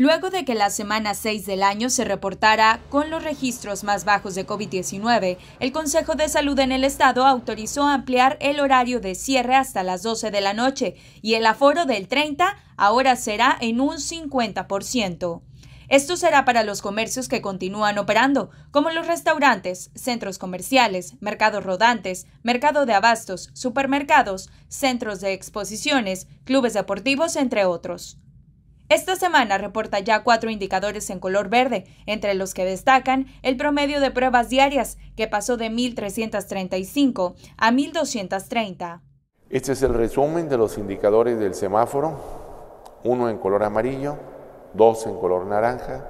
Luego de que la semana 6 del año se reportara con los registros más bajos de COVID-19, el Consejo de Salud en el Estado autorizó ampliar el horario de cierre hasta las 12 de la noche y el aforo del 30 ahora será en un 50%. Esto será para los comercios que continúan operando, como los restaurantes, centros comerciales, mercados rodantes, mercado de abastos, supermercados, centros de exposiciones, clubes deportivos, entre otros. Esta semana reporta ya cuatro indicadores en color verde, entre los que destacan el promedio de pruebas diarias, que pasó de 1.335 a 1.230. Este es el resumen de los indicadores del semáforo, uno en color amarillo, dos en color naranja,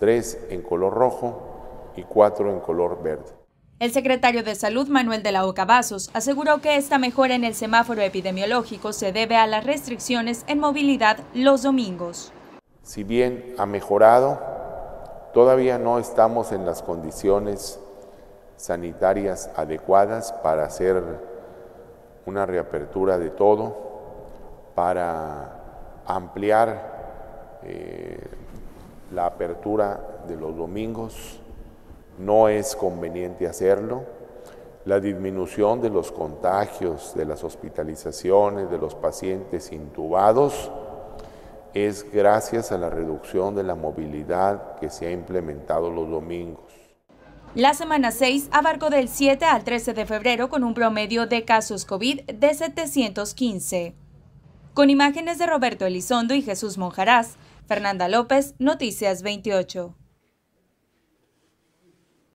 tres en color rojo y cuatro en color verde. El secretario de Salud, Manuel de la Oca Vasos, aseguró que esta mejora en el semáforo epidemiológico se debe a las restricciones en movilidad los domingos. Si bien ha mejorado, todavía no estamos en las condiciones sanitarias adecuadas para hacer una reapertura de todo, para ampliar eh, la apertura de los domingos no es conveniente hacerlo. La disminución de los contagios, de las hospitalizaciones, de los pacientes intubados, es gracias a la reducción de la movilidad que se ha implementado los domingos. La semana 6 abarcó del 7 al 13 de febrero con un promedio de casos COVID de 715. Con imágenes de Roberto Elizondo y Jesús Monjarás, Fernanda López, Noticias 28.